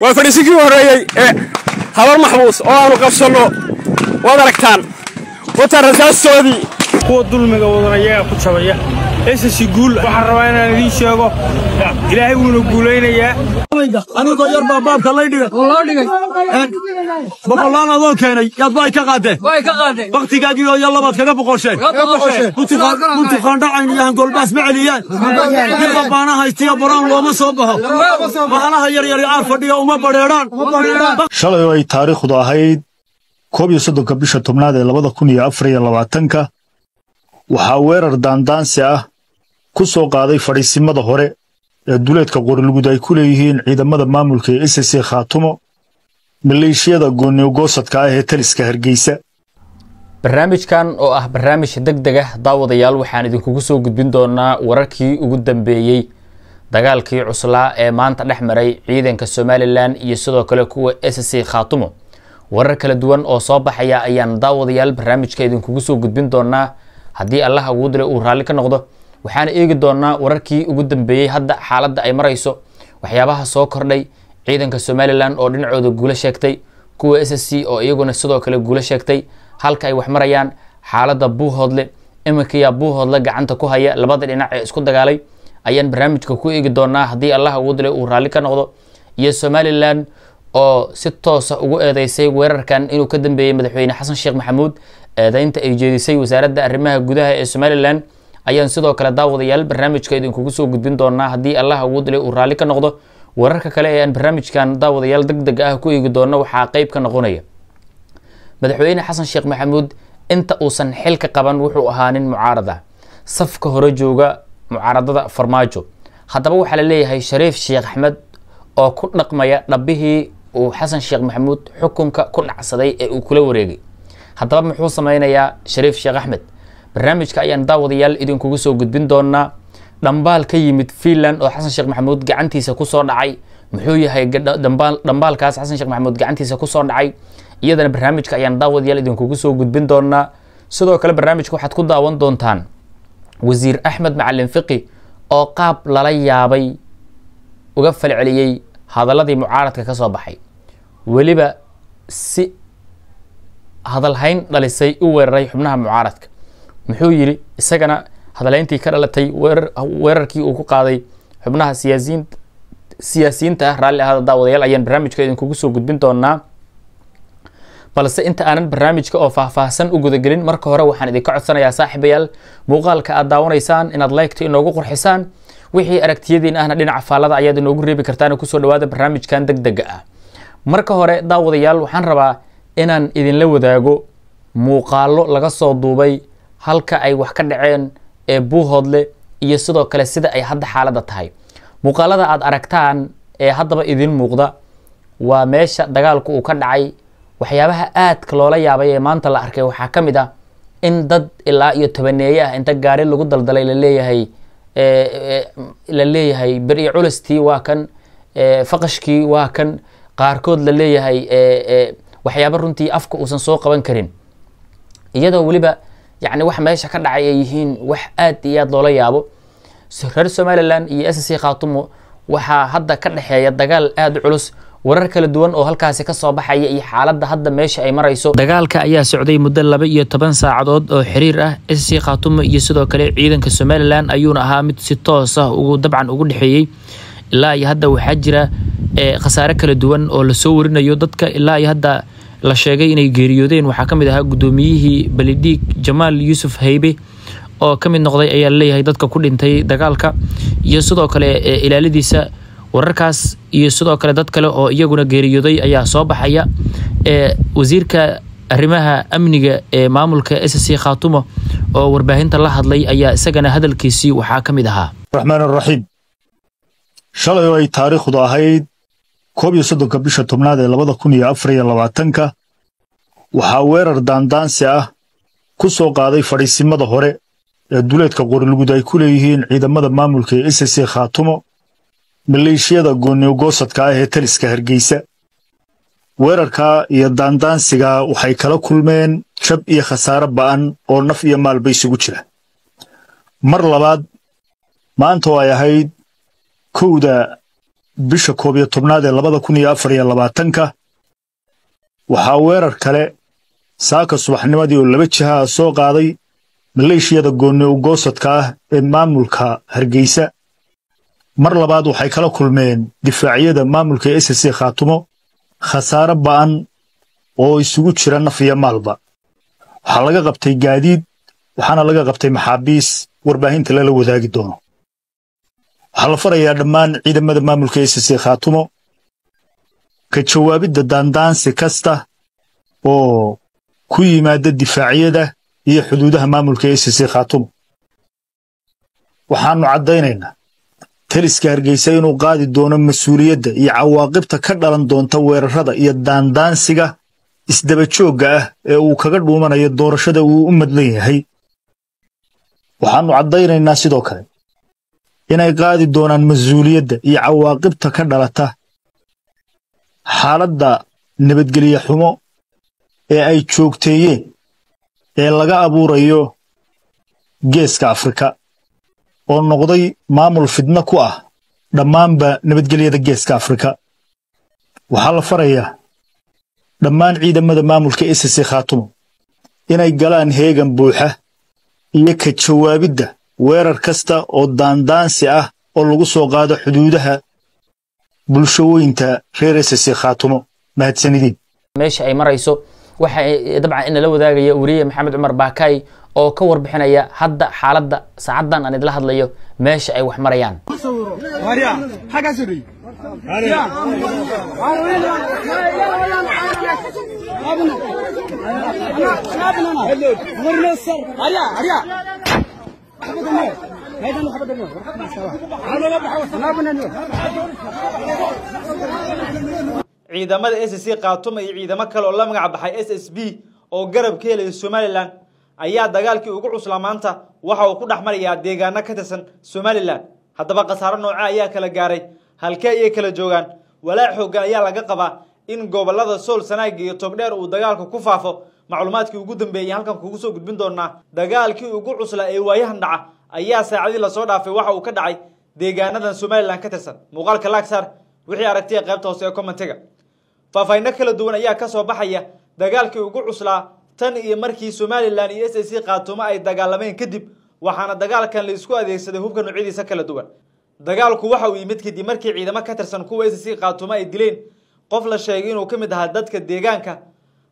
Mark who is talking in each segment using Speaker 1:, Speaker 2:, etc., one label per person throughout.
Speaker 1: waa fadhiisinkii horreeyey ee habar maxbuus oo aanu qabsanno waad aragtaan wataan rasaastoodii kuwa dulmiga wadanayaga ku jabaya esasi guul waxaan rabaa inaan idiin sheego ilaahay wuuna guulaynayaa anigoo yarbaa baabka lay dhiga eh, boqolaan adoo keenay yaad ba ay ka qaadeen bakhtigaagiioo yo labaad kaga boqosheen munti qaandhacayn iyo hangolbaas ma celiyaan dirba baana haystiya boraan looma soo baxo mahalaha yaryari aar fadhiya uma
Speaker 2: badheedhaan shalay oo ay taariikhdu ahayd koob iyo soddonka bisha tobnaad ee labada kun iyo afar iyo labaatanka waxaa weerar daandaansi ah ku soo qaaday fadhiisimada hore ee duleedka qorolgud ay ku leeyihiin ciidamada maamulka ee s c khaatumo maleeshiyada gooniyogoosadka ah ee taliska hargeysa
Speaker 3: barnaamijkan oo ah barnaamij deg deg ah daawadayaal waxaan idinkugu soo gudbin doonaa wararkii ugu dambeeyey dagaalkii cuslaa ee maanta dhex maray ciidanka somalilan iyo sidoo kale kuwa s c khaatumo warar kala duwan oo soo baxaya ayaan daawadayaal barnaamijka idinkugu soo gudbin doonaa haddii allaha ugu dilay uu raalli ka noqdo waxaana eegi doonaa wararkii ugu dambeeyey hadda xaaladda ay marayso waxyaabaha soo kordhay ciidanka somalilan oo dhinacooda guulo sheegtay kuwa s s c oo iyaguna sidoo kale guulo sheegtay halka ay wax marayaan xaaladda buuhoodle iminkayaa buuhoodle gacanta ku haya labada dhinac ee isku dagaalay ayaan barnaamijka ku eegi doonaa haddii allaha ugu dile uu raalli ka noqdo iyo somalilan oo si toosa ugu eedeysay weerarkan inuu ka dambeeyey madaxweyne xasan sheekh maxamuud eedeynta ay jeedisay wasaaradda arrimaha gudaha ee somalilan ayaan sidoo kale daawadayaal barnaamijka idinkugu soo gudbin doonaa haddii allah awood leh uu raalli ka noqdo wararka kale ee aan barnaamijkan daawadayaal deg deg ah ku eegi doona waxaa qeyb ka noqonaya madaxweyne xasan sheekh maxamuud inta uusan xil ka qaban wuxuu ahaa nin mucaarada safka hore jooga mucaaradada farmaajo haddaba waxaa la leeyahay shariif sheekh axmed oo ku dhaqmaya dhabbihii uu xasan sheekh maxamuud xukunka ku dhacsaday ee uu kula wareegay haddaba muxuu sameynayaa shariif sheekh axmed barnaamijka ayaan daawadayaal idinkugu soo gudbin doonaa dhambaal ka yimid fiinland oo xasan sheekh maxamuud gacantiisa kusoo dhacay muxuu yahay dhambaalkaas xasan sheekh maxamuud gacantiisa kusoo dhacay iyadana barnaamijka ayaan daawadayaal idinkugu soo gudbin doonaa sidoo kale barnaamijka waxaad ku daawan doontaan wasiir axmed macalin fiqi oo qaab lala yaabay uga falceliyey hadaladii mucaaradka ka soo baxay weliba si hadalhayn dhalisay u weeraray xubnaha mucaaradka muxuu yidhi isagana hadalayntii ka dhalatay weerarkii uu ku qaaday xubnaha siyaasiin siyaasiyiinta ah raalli ahaad daawadayaal ayaan barnaamijka idinkugu soo gudbin doonaa balse inta aanan barnaamijka oo faahfaahsan u gudagelin marka hore waxaan idinka codsanayaa saaxiibayaal muuqaalka aad daawanaysaan inaad laygta inoogu qurxisaan wixii aragtiyadiin ahna dhinaca faallada ayaad inoogu reebi kartaan kusoo dhawaada barnaamijkan deg dega ah marka hore daawadayaal waxaan rabaa inaan idinla wadaago muuqaallo laga soo duubay halka ay wax ka dhaceen ee buuhoodle iyo sidoo kale sida ay hadda xaaladda tahay muuqaalada aad aragtaan ee haddaba idin muuqda waa meesha dagaalku uu ka dhacay waxyaabaha aadka loola yaabay ee maanta la arkay waxaa ka mid ah in dad ilaa iyo tobaneeye ah inta gaari lagu daldalay laleeyahay la leeyahay beriyo culistii waa kan faqashkii waa kan qaarkood la leeyahay waxyaaba runtii afka uusan soo qaban karin iyadoo weliba yacni wax meesha ka dhacay ay yihiin wax aad iyo aad loola yaabo reer somalilan iyo s c khaatumo waxaa hadda ka dhexeeya dagaal aad culus warar kala duwan oo halkaasi ka soo baxaya iyo xaaladda hadda meesha ay marayso dagaalka ayaa socday muddo laba iyo toban saacadood oo xiriir ah s c khaatumo iyo sidoo kale ciidanka somalilan ayuuna ahaa mid si toos ah ugu dabcan ugu dhexeeyey ilaa iyo hadda waxaa jira eh, khasaare kala duwan oo lasoo warinayo dadka ilaa iyo hadda la sheegay inay geeriyoodeen waxaa ka mid ahaa guddoomiyihii balidhiig jamaal yuusuf haybe oo ka mid noqday ayaa laleeyahay dadka ku dhintay dagaalka iyo sidoo kale eh, ilaaladiisa wararkaas iyo sidoo kale dad kale oo iyaguna geeriyooday ayaa soo baxaya ee eh, wasiirka arrimaha amniga ee maamulka sc khaatumo oo warbaahinta la hadlay ayaa isagana hadalkiisii waxaa ka mid ahaa
Speaker 2: raxmaan araxiim shalay oo ay taariikhdu ahayd koob iyo soddonka bisha tobnaad ee labada kun iyo afar iyo labaatanka waxaa weerar daandaansi ah ku soo qaaday fadhiisimada hore ee duleedka qorlugud ay ku leeyihiin ciidamada maamulka ee isase khaatumo maleeshiyada gooniyogoosadka ah ee taliska hargeysa weerarkaa iyo daandaansigaa waxay kala kulmeen jab iyo khasaare ba'an oo naf iyo maalba isugu jira mar labaad maanta oo ay ahayd kowda bisha koob iyo tobnaad ee labada kun iyo afar iyo labaatanka waxaa weerar kale saaka subaxnimadii oo laba jiha soo qaaday maleeshiyada goonni ugoosadka ah ee maamulka hargeysa mar labaad waxay kala kulmeen difaacyada maamulka e sc khaatumo khasaare ba'an oo isugu jira naf iyo maalba waxaa laga qabtay gaadiid waxaana laga qabtay maxaabiis warbaahinta lala wadaagi doono waxaa la farayaa dhammaan ciidamada maamulka e sc khaatumo ka jawaabidda daandaansi kasta oo ku yimaada difaaciyada iyo xuduudaha maamulka acc khaatum waxaanu caddaynaynaa taliska hargeysa inuu qaadi doono mas-uuliyadda iyo cawaaqibta ka dhalan doonta weerarada iyo daandaansiga isdabajoogga ah ee uu kaga dhuumanayo doorashada uu u madlan yahay waxaannu caddaynaynaa sidoo kale inay qaadi doonaan mas-uuliyadda iyo cawaaqibta ka dhalata xaaladda nabadgelya xumo ee ay joogteeyeen ee laga abuurayo geeska afrika oo noqday maamul fidno ku ah dhammaanba nabadgelyada geeska afrika waxaa la farayaa dhammaan ciidamada maamulka esc khaatumo inay galaan heegan buuxa iyo ka jawaabidda weerar kasta oo daandaansi ah oo lagu soo qaado xuduudaha bulshooyinta reer esc khaatumo mahadsanidiin
Speaker 3: meesha ay marayso وحي محمد عمر باكاي او كور بحنايا هدا حالدا سعدان انا ادلا هدليو ماشي اي وحمريان
Speaker 1: ciidamada s c khaatuma iyo ciidamo kale oo la magac baxay s s b oo garab ka helaya somalilan ayaa dagaalkii ugu cuslaa maanta waxa uu ku dhex marayaa deegaano ka tirsan somalilan haddaba khasaaro nooca ayaa kala gaaray halkee ayay kala joogaan walaac xoogan ayaa laga qabaa in gobollada sool sanaag iyo togdheer uu dagaalku ku faafo macluumaadkii ugu dambeeyay halkan kugu soo gudbin doonaa dagaalkii ugu cusla ee waayahan dhaca ayaa saacadii lasoo dhaafay waxa uu ka dhacay deegaanadan somalilan ka tirsan muuqaalka laagsaar wixii aragtiya qaybta hoose ee commentiga faahfaahino kala duwan ayaa ka soo baxaya dagaalkii ugu cuslaa tan iyo markii somalilan iyo s a c qaatumo ay dagaalameen kadib waxaana dagaalkan laisku adeegsaday hubka noocyadiisa kala duwan dagaalku waxa uu yimid kadib markii ciidamo ka tirsan kuwa s c qaatumo ay dileen qof la sheegay inuu ka mid ahaa dadka deegaanka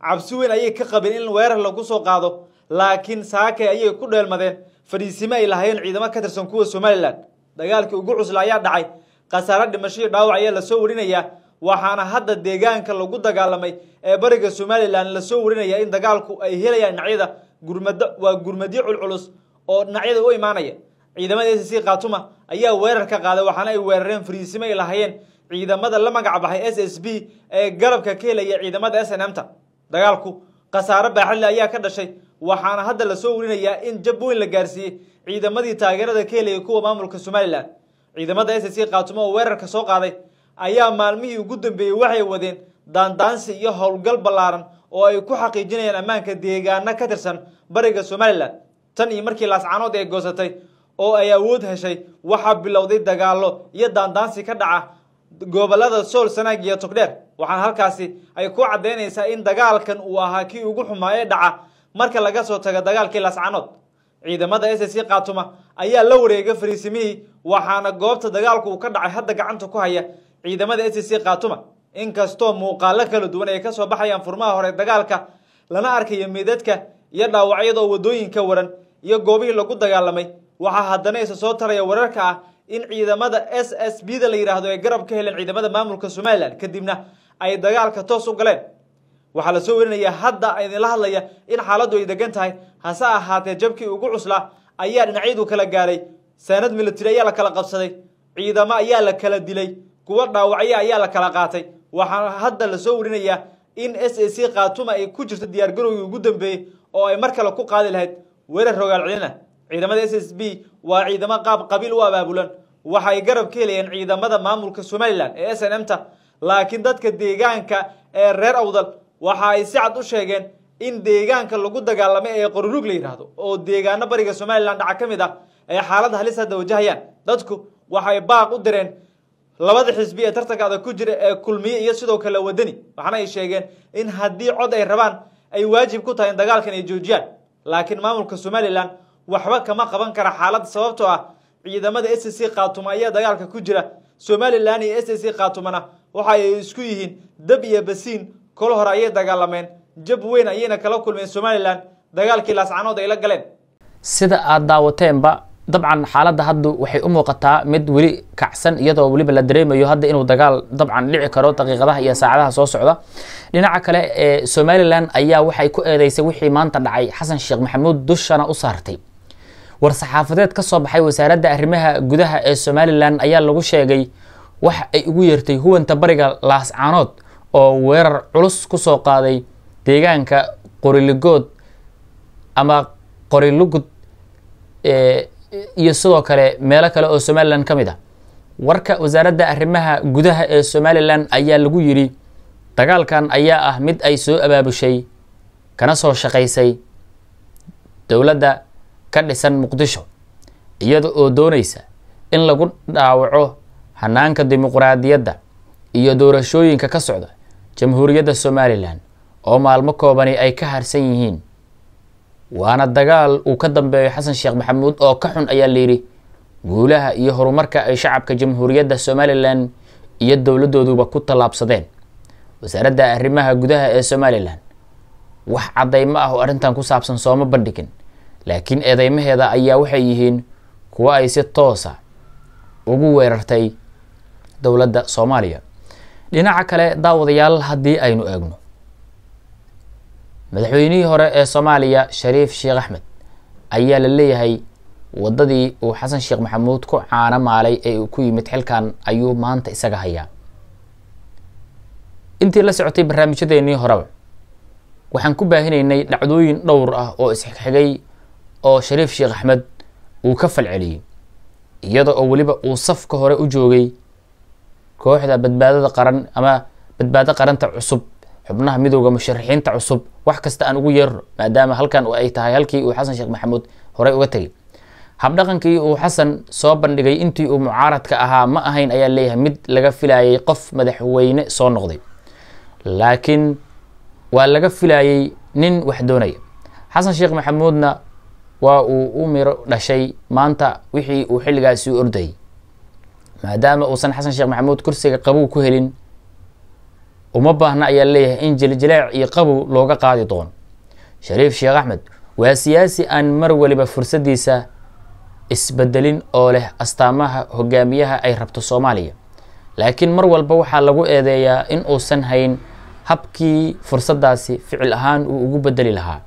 Speaker 1: cabsi weyn ayay ka qabeen in weerar lagu soo qaado laakiin saakay ayay ku dheelmadeen fadhiisimo ay lahaayeen ciidamo ka tirsan kuwa somalilan dagaalkii ugu cuslaa ayaa dhacay khasaare dhimasho iyo dhaawac ayaa lasoo warinayaa waxaana hadda deegaanka lagu dagaalamay ee bariga somalilan lasoo warinaya in dagaalku ay helayaan dhinacyada gurmado waa gurmadyo culculus oo dhinacyada u imaanaya ciidamada s c khatuma ayaa weerarka qaaday waxaana ay weerareen fariisimo ay lahaayeen ciidamada la magac baxay s s b ee garabka ka helaya ciidamada s snmta dagaalku khasaaro baaxadle ayaa ka dhashay waxaana hadda lasoo warinayaa in jab weyn la gaarsiiyey ciidamadii taageerada ka helaya kuwa maamulka somalilan ciidamada s s c khaatuma oo weerarka soo qaaday ayaa maalmihii ugu dambeeyey waxay wadeen daandaansi iyo howlgal ballaaran oo ay ku xaqiijinayaan ammaanka deegaano ka tirsan bariga somalilan tan iyo markii laascaanood ay goosatay oo ay awood heshay waxaa bilowday dagaallo iyo daandaansi ka dhaca gobolada sool sanaag iyo togdheer waxaan halkaasi ay ku caddaynaysaa in dagaalkan uu ahaa kii ugu xumaa ee dhaca marka laga soo taga dagaalkii laascaanood ciidamada s sc qaatuma ayaa la wareegay fariisimihii waxaana goobta dagaalku uu ka dhacay hadda gacanta ku haya ciidamada s c khatuma inkastoo muuqaalo kala duwan ay kasoo baxayaan furmaha hore dagaalka lana arkayo meedadka iyo dhaawacyadoo wadooyinka waran iyo goobihii lagu dagaalamay waxaa haddana isa soo taraya wararka ah in ciidamada s s b da la yidhaahdo ay garab ka heleen ciidamada maamulka somalilan kadibna ay dagaalka toos u galeen waxaa la soo werinayaa hadda idinla hadlaya in xaaladdu ay degan tahay hase ahaatee jabkii ugu cusla ayaa dhinacyadu kala gaaray saanad militari ayaa la kala qabsaday ciidamo ayaa la kala dilay kuwa dhaawacya ayaa la kala qaatay waxaa hadda la soo warinayaa in s a c khaatuma ay ku jirto diyaargarowgii ugu dambeeyey oo ay mar kale ku qaadi lahayd weerar rogaal cilina ciidamada s s b waa ciidamo qaab qabiil u abaabulan waxa ay garab ka helayeen ciidamada maamulka somalilan ee s n m ta laakiin dadka deegaanka ee reer awdal waxa ay si cad u sheegeen in deegaanka lagu dagaalamay ee qorurug la yidhaahdo oo deegaano bariga somalilan dhaca ka mid ah ay xaalad halis hadda wajahayaan dadku waxay baaq u direen labada xisbi ee tartankaada ku jira ee kulmiye iyo sidoo kale wadani waxaana ay sheegeen in haddii cod ay rabaan ay waajib ku tahay in dagaalkan ay joojiyaan laakiin maamulka somalilan waxba kama qaban kara xaalad sababtoo ah ciidamada s c khaatuma ayaa dagaalka ku jira somalilan iyo s c khaatumana waxa ay isku yihiin dab iyo basiin kolo hore ayay dagaalameen jab weyn ayayna kala kulmeen somalilan dagaalkii laascanood ay la galeen
Speaker 3: sida aad daawateenba dabcan xaaladda hadda waxay u muuqataa mid weli kacsan iyadoo weliba la dareemayo hadda inuu dagaal dabcan dhici karo daqiiqadaha iyo saacadaha soo socda dhinaca kale ee eh, somalilan ayaa waxay ku eedeysay wixii maanta dhacay xasan sheekh maxamuud dushana u saartay war saxaafadeed ka soo baxay wasaaradda arrimaha gudaha ee somalilan ayaa lagu sheegay wax ay ugu yeertay huwanta bariga laascaanood oo weerar culus ku soo qaaday deegaanka qoriligood ama qorilugud ee eh, iyo sidoo kale meelo kale oo somalilan ka mid ah warka wasaaradda arrimaha gudaha ee somalilan ayaa lagu yidhi dagaalkan ayaa ah mid ay soo abaabushay kana soo shaqaysay dowladda ka dhisan muqdisho iyada oo doonaysa in lagu dhaawaco hanaanka dimuqraadiyadda iyo doorashooyinka ka socda jamhuuriyadda somalilan oo maalmo koobani ay ka harsan yihiin waana dagaal uu ka dambeeyo xasan sheekh maxamuud oo ka xun ayaa layidhi guulaha iyo horumarka ay shacabka jamhuuriyadda somalilan iyo dowladooduba ku tallaabsadeen wasaaradda arrimaha gudaha ee somalilan wax cadaymo ah oo arrintan ku saabsan sooma bandhigin laakiin eedeymaheeda ayaa waxay yihiin kuwo ay si toosa ugu weerartay dowladda soomaaliya dhinaca kale daawadayaal haddii aynu eegno madaxweynihii hore ee soomaaliya shariif sheekh axmed ayaa la leeyahay waddadii uu xasan sheekh maxamuud ku caano maalay ee uu ku yimid xilkan ayuu maanta isaga hayaa intii la socotay barnaamijyadeennii horeba waxaan ku baahinaynay dhacdooyin dhowr ah oo isxigxigay oo shariif sheekh axmed uu ka falceliyey iyada oo weliba uu safka hore u joogay kooxda badbaadada qaran ama badbaado qaranta cusub xubnaha midooda musharixiinta cusub wax kasta aan ugu yeerno maadaama halkan ay tahay halkii uu xasan sheekh maxamuud horey uga tegay habdhaqankii uu xasan soo bandhigay intii uu mucaaradka ahaa ma ahayn ayaa leeyahay mid laga filayay qof madaxweyne soo noqday laakiin waa laga filayay nin wax doonaya xasan sheekh maxamuudna waa uu u miro dhashay maanta wixii uu xilligaasi u ordayay maadaama uusan xasan sheekh maxamuud kursiga qabuu ku helin uma baahna ayaa leeyahay in jiljileec iyo qabow looga qaadi doono shariif sheekh axmed waa siyaasi aan mar waliba fursaddiisa isbedelin oo leh astaamaha hogaamiyaha ay rabto soomaaliya laakiin mar walba waxaa lagu eedeeyaa in uusan hayn habkii fursaddaasi ficil ahaan uu ugu bedeli lahaa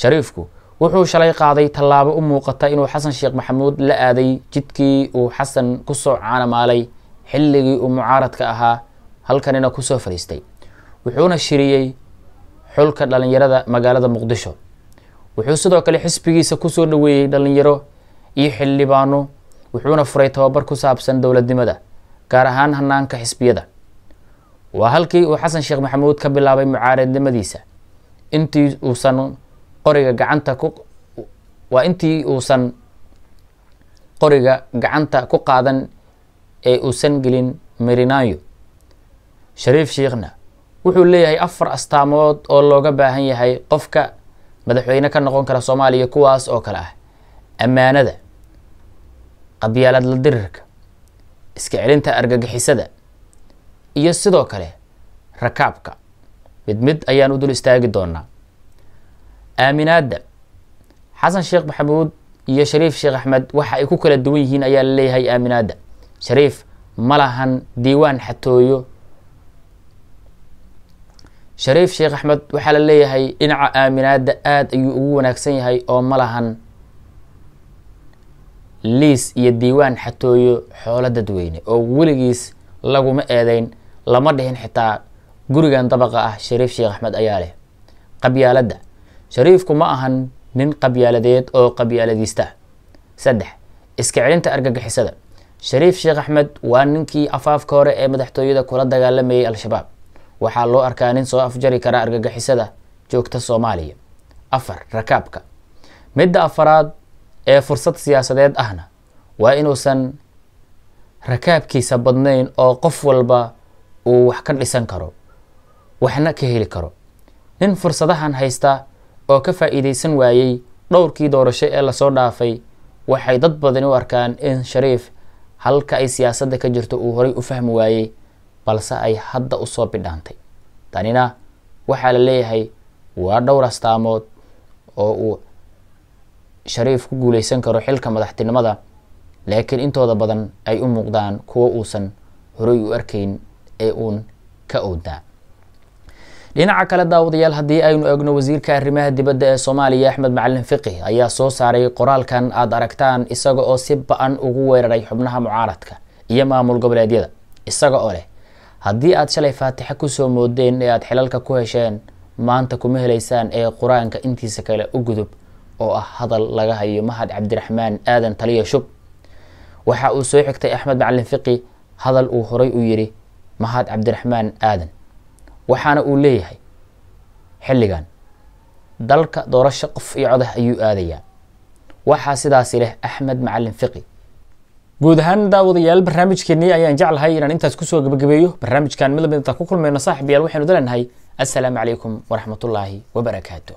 Speaker 3: shariifku wuxuu shalay qaaday tallaabo u muuqata inuu xasan sheekh maxamuud la aaday jidkii uu xasan ku soo caanamaalay xilligii uu mucaaradka ahaa halkanina kusoo fadhiistay wuxuuna shiriyey xulka dhallinyarada magaalada muqdisho wuxuu sidoo kale xisbigiisa kusoo dhaweeyey dhalinyaro iyo xildhibaano wuxuuna furay tababar ku saabsan dowladnimada gaar ahaan hannaanka xisbiyada waa halkii uu xasan sheekh maxamuud ka bilaabay mucaaradnimadiisa intii uusan qoriga gacanta ku waa intii uusan qoriga gacanta ku qaadan ee uusan gelin marinaayo shariif shiikhna wuxuu leeyahay afar astaamood oo looga baahan yahay qofka madaxweyne ka noqon kara soomaaliya kuwaas oo kale ah ammaanada qabyaalad dirirka iska celinta argagixisada iyo sidoo kale rakaabka mid mid ayaan u dul istaagi doonaa aaminaadda xasan sheekh maxamuud iyo shariif sheekh axmed waxa ay ku kala duwan yihiin ayaa la leeyahay aaminaadda shariif ma lahan diiwaan xatooyo shariif sheekh axmed waxaa la leeyahay dhinaca aaminaada aada ayuu ugu wanaagsan yahay oo ma lahan liis iyo diiwaan xatooyo xoolo dadweyne oo weligiis laguma eedayn lama dhihin xitaa gurigan dabaqa ah shariif sheekh axmed ayaa leh qabyaaladda shariifku ma ahan nin qabyaaladeed oo qabyaaladiista saddex iska celinta argagixisada shariif sheekh axmed waa ninkii afaafka hore ee madaxtooyada kula dagaalamayay al-shabaab waxaa loo arkaa nin soo afjari kara argagixisada joogta soomaaliya afar rakaabka midda afaraad ee fursad siyaasadeed ahna waa inuusan rakaabkiisa badnayn oo qof walba uu wax ka dhisan karo waxna ka heli karo nin fursadahan haysta oo ka faa'iidaysan waayey dhowrkii doorasho ee lasoo dhaafay waxay dad badani u arkaan in shariif halka ay siyaasadda ka jirto uu horay u fahmi waayey balse ay hadda usoo bidhaantay tanina waxaa la leeyahay waa dhowr astaamood oo uu shariif ku guuleysan karo xilka madaxtinimada laakiin intooda badan ay u muuqdaan kuwo uusan horey u arkayn ee uun ka owdaa dhinaca kale daawadayaal haddii aynu eegno wasiirka arrimaha dibadda ee soomaaliya axmed macalin fiqi ayaa soo saaray qoraalkan aada aragtaan isaga oo si ba-an ugu weeraray xubnaha mucaaradka iyo maamul goboleedyada isaga oo leh haddii aad shalay faatixo kusoo moodeen ee aada xilalka ku hesheen maanta kuma helaysaan ee qur-aanka intiisa kale u gudub oo ah hadal laga hayo mahad cabdiraxmaan aadan taliya shub waxa uu soo xigtay axmed macalin fiqi hadal uu horay u yidhi mahad cabdiraxmaan aadan waxaana uu leeyahay xilligan dalka doorasho qof iyo codah ayuu aadayaa waxaa sidaasi leh axmed macalin fiqi guud ahaan daawadayaal barnaamijkeenii ayaan jeclahay inaan intaas kusoo gabagabeeyo barnaamijkan mid lamid intaan ku kulmayno saaxiib yaal waxaynu dalannahay assalaamu calaykum waraxmatullaahi wabarakaatu